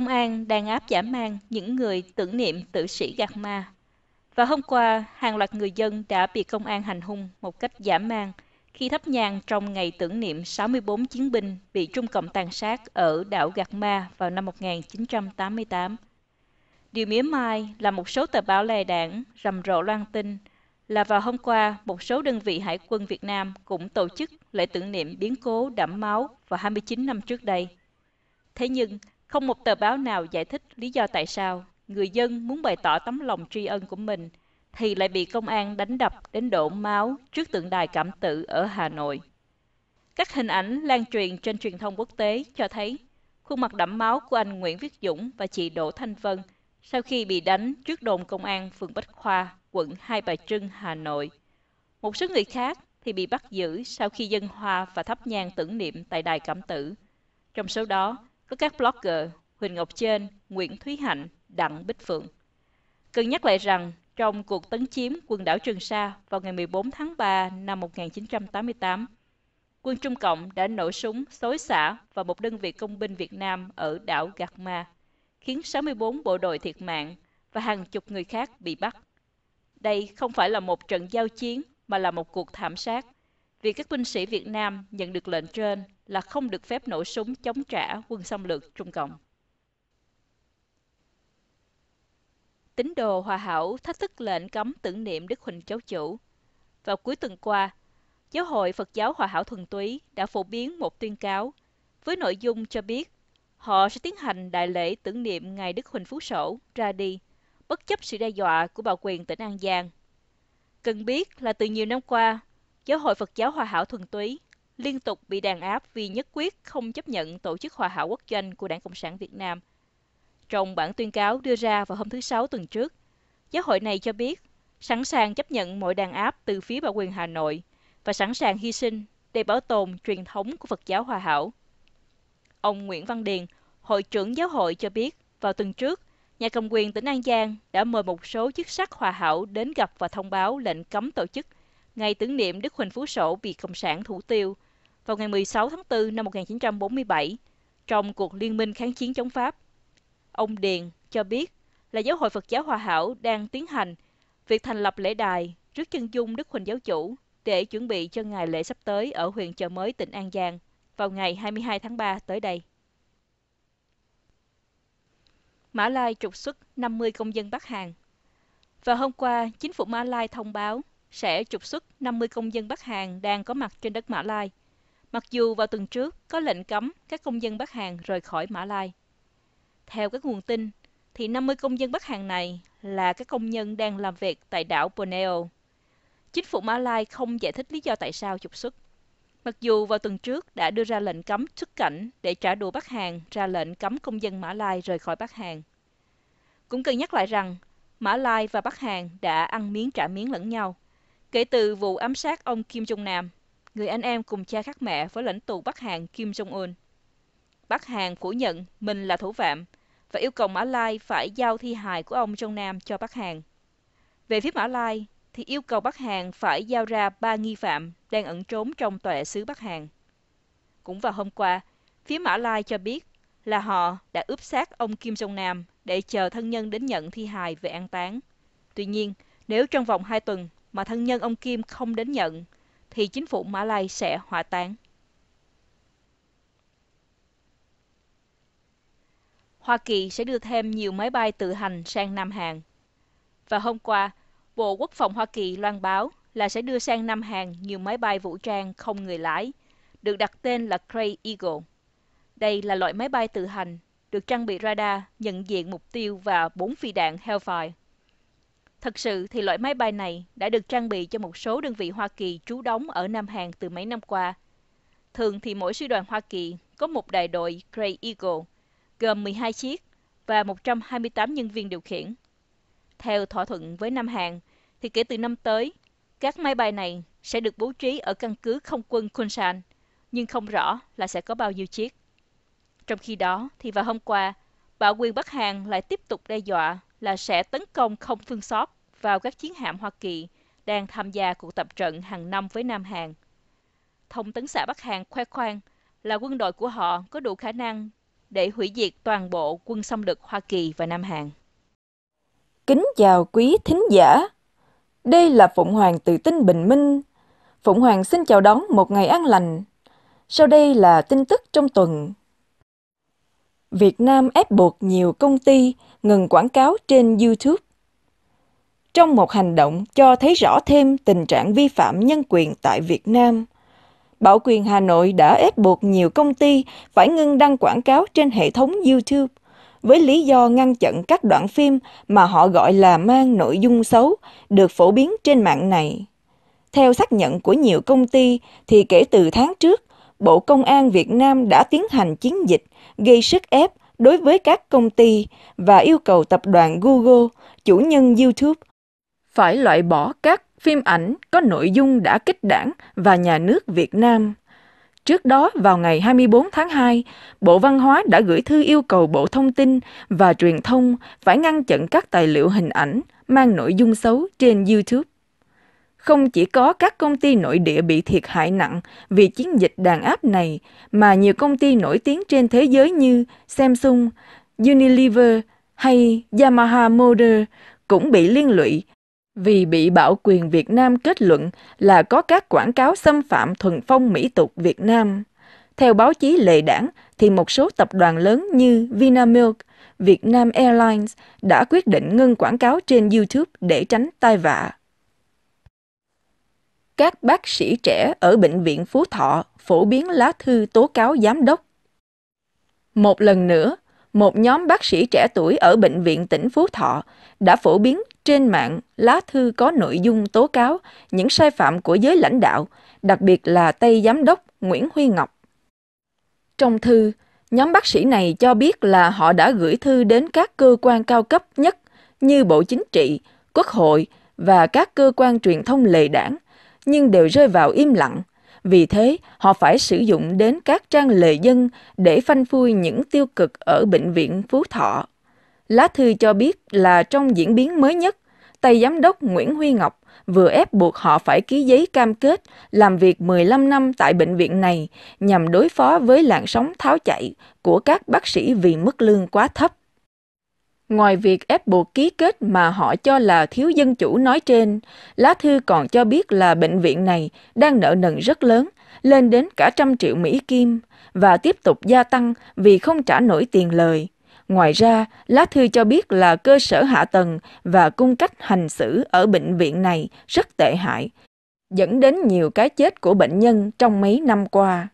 công an đang áp giả mang những người tưởng niệm tử sĩ gạt ma. Và hôm qua, hàng loạt người dân đã bị công an hành hung một cách giả mang khi thắp nhang trong ngày tưởng niệm 64 chiến binh bị Trung Cộng tàn sát ở đảo Gạt Ma vào năm 1988. Điều mỉa mai là một số tờ báo lè đảng rầm rộ loan tin là vào hôm qua, một số đơn vị hải quân Việt Nam cũng tổ chức lễ tưởng niệm biến cố đẫm máu vào 29 năm trước đây. Thế nhưng, không một tờ báo nào giải thích lý do tại sao người dân muốn bày tỏ tấm lòng tri ân của mình thì lại bị công an đánh đập đến đổ máu trước tượng đài cảm tử ở Hà Nội. Các hình ảnh lan truyền trên truyền thông quốc tế cho thấy khuôn mặt đẫm máu của anh Nguyễn Viết Dũng và chị Đỗ Thanh Vân sau khi bị đánh trước đồn công an phường Bách Khoa, quận Hai Bà Trưng, Hà Nội. Một số người khác thì bị bắt giữ sau khi dân hoa và thắp nhang tưởng niệm tại đài cảm tử. Trong số đó, với các blogger Huỳnh Ngọc Trên, Nguyễn Thúy Hạnh, Đặng Bích Phượng. Cần nhắc lại rằng, trong cuộc tấn chiếm quần đảo Trường Sa vào ngày 14 tháng 3 năm 1988, quân Trung Cộng đã nổ súng xối xả vào một đơn vị công binh Việt Nam ở đảo Gạc Ma, khiến 64 bộ đội thiệt mạng và hàng chục người khác bị bắt. Đây không phải là một trận giao chiến mà là một cuộc thảm sát, vì các binh sĩ Việt Nam nhận được lệnh trên là không được phép nổ súng chống trả quân xâm lược Trung Cộng. Tín đồ hòa hảo thách thức lệnh cấm tưởng niệm Đức Huỳnh Cháu Chủ. Vào cuối tuần qua, Giáo hội Phật giáo Hòa hảo Thuần Túy đã phổ biến một tuyên cáo với nội dung cho biết họ sẽ tiến hành đại lễ tưởng niệm Ngài Đức Huỳnh Phú Sổ ra đi, bất chấp sự đe dọa của Bảo quyền tỉnh An Giang. Cần biết là từ nhiều năm qua, Giáo hội Phật giáo Hòa hảo Thuần Túy liên tục bị đàn áp vì nhất quyết không chấp nhận tổ chức hòa hảo quốc doanh của Đảng Cộng sản Việt Nam. Trong bản tuyên cáo đưa ra vào hôm thứ Sáu tuần trước, giáo hội này cho biết sẵn sàng chấp nhận mọi đàn áp từ phía bảo quyền Hà Nội và sẵn sàng hy sinh để bảo tồn truyền thống của Phật giáo Hòa Hảo. Ông Nguyễn Văn Điền, hội trưởng giáo hội cho biết vào tuần trước, nhà cầm quyền tỉnh An Giang đã mời một số chức sắc Hòa Hảo đến gặp và thông báo lệnh cấm tổ chức ngày tưởng niệm Đức Huỳnh Phú Sổ bị Cộng sản thủ tiêu – vào ngày 16 tháng 4 năm 1947 trong cuộc liên minh kháng chiến chống Pháp. Ông Điền cho biết là Giáo hội Phật giáo Hòa Hảo đang tiến hành việc thành lập lễ đài trước chân dung Đức Huỳnh Giáo Chủ để chuẩn bị cho ngày lễ sắp tới ở huyện Chợ Mới, tỉnh An Giang vào ngày 22 tháng 3 tới đây. Mã Lai trục xuất 50 công dân Bắc Hàn Và hôm qua, chính phủ Mã Lai thông báo sẽ trục xuất 50 công dân Bắc Hàn đang có mặt trên đất Mã Lai – mặc dù vào tuần trước có lệnh cấm các công dân Bắc Hàn rời khỏi Mã Lai. Theo các nguồn tin, thì 50 công dân Bắc Hàn này là các công nhân đang làm việc tại đảo Borneo. Chính phủ Mã Lai không giải thích lý do tại sao trục xuất. Mặc dù vào tuần trước đã đưa ra lệnh cấm xuất cảnh để trả đũa Bắc Hàn ra lệnh cấm công dân Mã Lai rời khỏi Bắc Hàn. Cũng cần nhắc lại rằng, Mã Lai và Bắc Hàn đã ăn miếng trả miếng lẫn nhau. Kể từ vụ ám sát ông Kim Jong Nam, người anh em cùng cha khác mẹ với lãnh tụ Bắc Hàn Kim Jong-un. Bắc Hàn phủ nhận mình là thủ phạm và yêu cầu Mã Lai phải giao thi hài của ông Jong Nam cho Bắc Hàn. Về phía Mã Lai thì yêu cầu Bắc Hàn phải giao ra ba nghi phạm đang ẩn trốn trong tòa đại sứ Bắc Hàn. Cũng vào hôm qua, phía Mã Lai cho biết là họ đã ướp xác ông Kim Jong Nam để chờ thân nhân đến nhận thi hài về an táng. Tuy nhiên, nếu trong vòng 2 tuần mà thân nhân ông Kim không đến nhận thì chính phủ Mã Lai sẽ hỏa táng. Hoa Kỳ sẽ đưa thêm nhiều máy bay tự hành sang Nam Hàn. Và hôm qua, Bộ Quốc phòng Hoa Kỳ loan báo là sẽ đưa sang Nam Hàn nhiều máy bay vũ trang không người lái, được đặt tên là Cray Eagle. Đây là loại máy bay tự hành được trang bị radar nhận diện mục tiêu và bốn phi đạn Hellfire. Thật sự thì loại máy bay này đã được trang bị cho một số đơn vị Hoa Kỳ trú đóng ở Nam Hàn từ mấy năm qua. Thường thì mỗi sư đoàn Hoa Kỳ có một đại đội Grey Eagle, gồm 12 chiếc và 128 nhân viên điều khiển. Theo thỏa thuận với Nam Hàn, thì kể từ năm tới, các máy bay này sẽ được bố trí ở căn cứ không quân Kunsan, nhưng không rõ là sẽ có bao nhiêu chiếc. Trong khi đó, thì vào hôm qua, Bảo quyền Bắc Hàn lại tiếp tục đe dọa là sẽ tấn công không thương xót vào các chiến hạm Hoa Kỳ đang tham gia cuộc tập trận hàng năm với Nam Hàn. Thông tấn xã Bắc Hàn khoe khoang là quân đội của họ có đủ khả năng để hủy diệt toàn bộ quân xâm lược Hoa Kỳ và Nam Hàn. Kính chào quý thính giả. Đây là Phụng Hoàng tự tin Bình Minh. Phụng Hoàng xin chào đón một ngày an lành. Sau đây là tin tức trong tuần. Việt Nam ép buộc nhiều công ty ngừng quảng cáo trên YouTube. Trong một hành động cho thấy rõ thêm tình trạng vi phạm nhân quyền tại Việt Nam, Bảo quyền Hà Nội đã ép buộc nhiều công ty phải ngưng đăng quảng cáo trên hệ thống YouTube với lý do ngăn chặn các đoạn phim mà họ gọi là mang nội dung xấu được phổ biến trên mạng này. Theo xác nhận của nhiều công ty thì kể từ tháng trước, Bộ Công an Việt Nam đã tiến hành chiến dịch gây sức ép đối với các công ty và yêu cầu tập đoàn Google, chủ nhân YouTube, phải loại bỏ các phim ảnh có nội dung đã kích đảng và nhà nước Việt Nam. Trước đó, vào ngày 24 tháng 2, Bộ Văn hóa đã gửi thư yêu cầu Bộ Thông tin và Truyền thông phải ngăn chặn các tài liệu hình ảnh mang nội dung xấu trên YouTube. Không chỉ có các công ty nội địa bị thiệt hại nặng vì chiến dịch đàn áp này, mà nhiều công ty nổi tiếng trên thế giới như Samsung, Unilever hay Yamaha Motor cũng bị liên lụy vì bị bảo quyền Việt Nam kết luận là có các quảng cáo xâm phạm thuần phong mỹ tục Việt Nam. Theo báo chí lệ đảng, thì một số tập đoàn lớn như Vinamilk, Vietnam Airlines đã quyết định ngưng quảng cáo trên YouTube để tránh tai vạ các bác sĩ trẻ ở Bệnh viện Phú Thọ phổ biến lá thư tố cáo giám đốc. Một lần nữa, một nhóm bác sĩ trẻ tuổi ở Bệnh viện tỉnh Phú Thọ đã phổ biến trên mạng lá thư có nội dung tố cáo những sai phạm của giới lãnh đạo, đặc biệt là Tây Giám đốc Nguyễn Huy Ngọc. Trong thư, nhóm bác sĩ này cho biết là họ đã gửi thư đến các cơ quan cao cấp nhất như Bộ Chính trị, Quốc hội và các cơ quan truyền thông lệ đảng nhưng đều rơi vào im lặng. Vì thế, họ phải sử dụng đến các trang lệ dân để phanh phui những tiêu cực ở bệnh viện Phú Thọ. Lá thư cho biết là trong diễn biến mới nhất, tay giám đốc Nguyễn Huy Ngọc vừa ép buộc họ phải ký giấy cam kết làm việc 15 năm tại bệnh viện này nhằm đối phó với làn sóng tháo chạy của các bác sĩ vì mức lương quá thấp. Ngoài việc ép buộc ký kết mà họ cho là thiếu dân chủ nói trên, lá thư còn cho biết là bệnh viện này đang nợ nần rất lớn, lên đến cả trăm triệu Mỹ Kim và tiếp tục gia tăng vì không trả nổi tiền lời. Ngoài ra, lá thư cho biết là cơ sở hạ tầng và cung cách hành xử ở bệnh viện này rất tệ hại, dẫn đến nhiều cái chết của bệnh nhân trong mấy năm qua.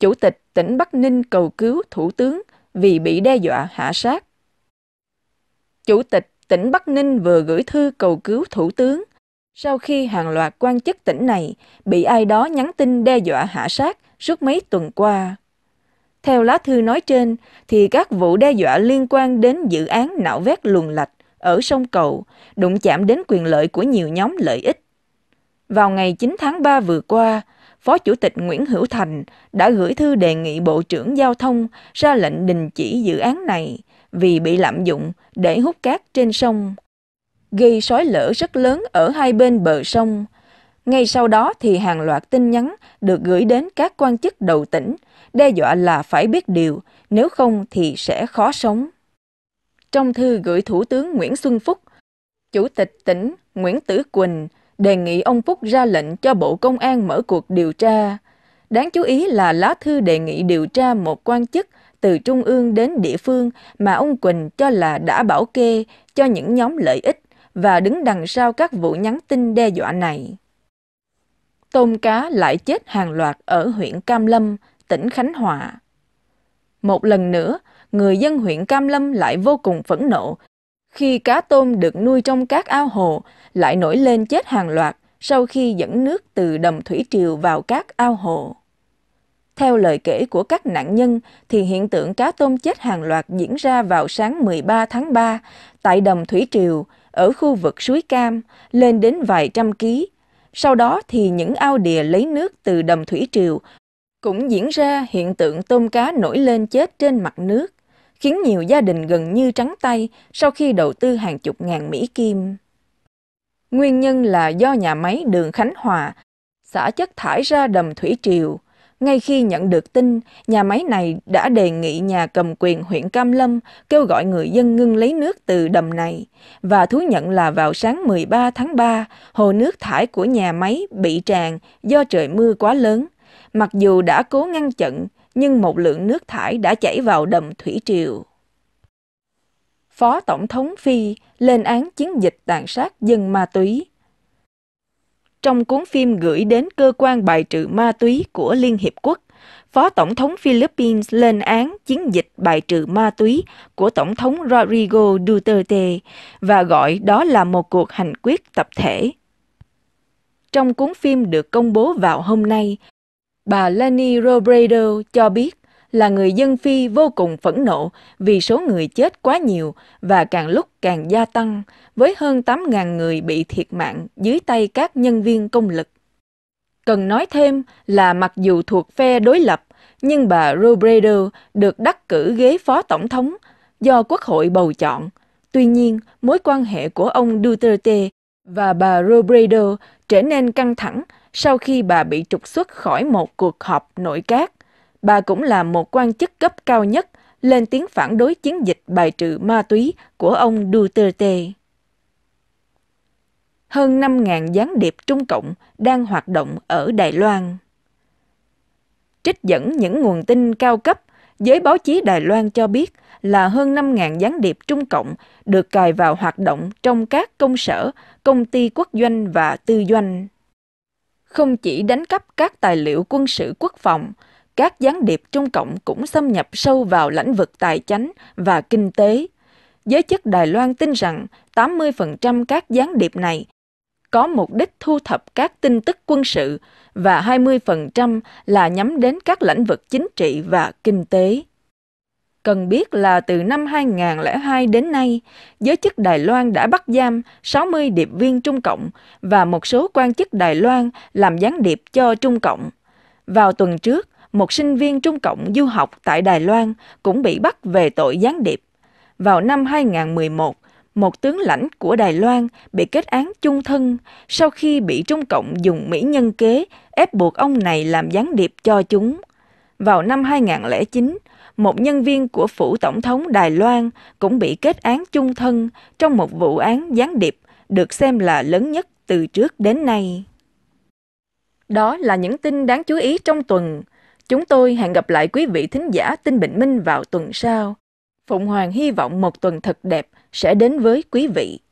Chủ tịch tỉnh Bắc Ninh cầu cứu Thủ tướng vì bị đe dọa hạ sát. Chủ tịch tỉnh Bắc Ninh vừa gửi thư cầu cứu thủ tướng sau khi hàng loạt quan chức tỉnh này bị ai đó nhắn tin đe dọa hạ sát suốt mấy tuần qua. Theo lá thư nói trên, thì các vụ đe dọa liên quan đến dự án nạo vét luồng lạch ở sông Cầu đụng chạm đến quyền lợi của nhiều nhóm lợi ích. Vào ngày 9 tháng 3 vừa qua, Phó Chủ tịch Nguyễn Hữu Thành đã gửi thư đề nghị Bộ trưởng Giao thông ra lệnh đình chỉ dự án này vì bị lạm dụng để hút cát trên sông, gây sói lở rất lớn ở hai bên bờ sông. Ngay sau đó thì hàng loạt tin nhắn được gửi đến các quan chức đầu tỉnh, đe dọa là phải biết điều, nếu không thì sẽ khó sống. Trong thư gửi Thủ tướng Nguyễn Xuân Phúc, Chủ tịch tỉnh Nguyễn Tử Quỳnh đề nghị ông Phúc ra lệnh cho Bộ Công an mở cuộc điều tra. Đáng chú ý là lá thư đề nghị điều tra một quan chức từ trung ương đến địa phương mà ông Quỳnh cho là đã bảo kê cho những nhóm lợi ích và đứng đằng sau các vụ nhắn tin đe dọa này. Tôm cá lại chết hàng loạt ở huyện Cam Lâm, tỉnh Khánh Hòa. Một lần nữa, người dân huyện Cam Lâm lại vô cùng phẫn nộ khi cá tôm được nuôi trong các ao hồ lại nổi lên chết hàng loạt sau khi dẫn nước từ đầm thủy triều vào các ao hồ. Theo lời kể của các nạn nhân, thì hiện tượng cá tôm chết hàng loạt diễn ra vào sáng 13 tháng 3 tại đầm Thủy Triều, ở khu vực suối Cam, lên đến vài trăm ký. Sau đó thì những ao đìa lấy nước từ đầm Thủy Triều cũng diễn ra hiện tượng tôm cá nổi lên chết trên mặt nước khiến nhiều gia đình gần như trắng tay sau khi đầu tư hàng chục ngàn Mỹ Kim. Nguyên nhân là do nhà máy đường Khánh Hòa xả chất thải ra đầm Thủy Triều. Ngay khi nhận được tin, nhà máy này đã đề nghị nhà cầm quyền huyện Cam Lâm kêu gọi người dân ngưng lấy nước từ đầm này và thú nhận là vào sáng 13 tháng 3, hồ nước thải của nhà máy bị tràn do trời mưa quá lớn. Mặc dù đã cố ngăn chặn, nhưng một lượng nước thải đã chảy vào đầm thủy triều. Phó Tổng thống Phi lên án chiến dịch tàn sát dân ma túy. Trong cuốn phim gửi đến cơ quan bài trừ ma túy của Liên Hiệp Quốc, Phó Tổng thống Philippines lên án chiến dịch bài trừ ma túy của Tổng thống Rodrigo Duterte và gọi đó là một cuộc hành quyết tập thể. Trong cuốn phim được công bố vào hôm nay, Bà Lani Robredo cho biết là người dân Phi vô cùng phẫn nộ vì số người chết quá nhiều và càng lúc càng gia tăng, với hơn 8.000 người bị thiệt mạng dưới tay các nhân viên công lực. Cần nói thêm là mặc dù thuộc phe đối lập, nhưng bà Robredo được đắc cử ghế phó tổng thống do Quốc hội bầu chọn. Tuy nhiên, mối quan hệ của ông Duterte và bà Robredo trở nên căng thẳng sau khi bà bị trục xuất khỏi một cuộc họp nội các. Bà cũng là một quan chức cấp cao nhất lên tiếng phản đối chiến dịch bài trừ ma túy của ông Duterte. Hơn 5.000 gián điệp Trung Cộng đang hoạt động ở Đài Loan. Trích dẫn những nguồn tin cao cấp, giới báo chí Đài Loan cho biết là hơn 5.000 gián điệp Trung Cộng được cài vào hoạt động trong các công sở, công ty quốc doanh và tư doanh. Không chỉ đánh cắp các tài liệu quân sự quốc phòng, các gián điệp Trung Cộng cũng xâm nhập sâu vào lĩnh vực tài chánh và kinh tế. Giới chức Đài Loan tin rằng 80% các gián điệp này có mục đích thu thập các tin tức quân sự và 20% là nhắm đến các lĩnh vực chính trị và kinh tế. Cần biết là từ năm 2002 đến nay, giới chức Đài Loan đã bắt giam 60 điệp viên Trung Cộng và một số quan chức Đài Loan làm gián điệp cho Trung Cộng. Vào tuần trước, một sinh viên Trung Cộng du học tại Đài Loan cũng bị bắt về tội gián điệp. Vào năm 2011, một tướng lãnh của Đài Loan bị kết án chung thân sau khi bị Trung Cộng dùng mỹ nhân kế ép buộc ông này làm gián điệp cho chúng. Vào năm 2009, một nhân viên của phủ tổng thống Đài Loan cũng bị kết án chung thân trong một vụ án gián điệp được xem là lớn nhất từ trước đến nay. Đó là những tin đáng chú ý trong tuần. Chúng tôi hẹn gặp lại quý vị thính giả tin Bình Minh vào tuần sau. Phụng Hoàng hy vọng một tuần thật đẹp sẽ đến với quý vị.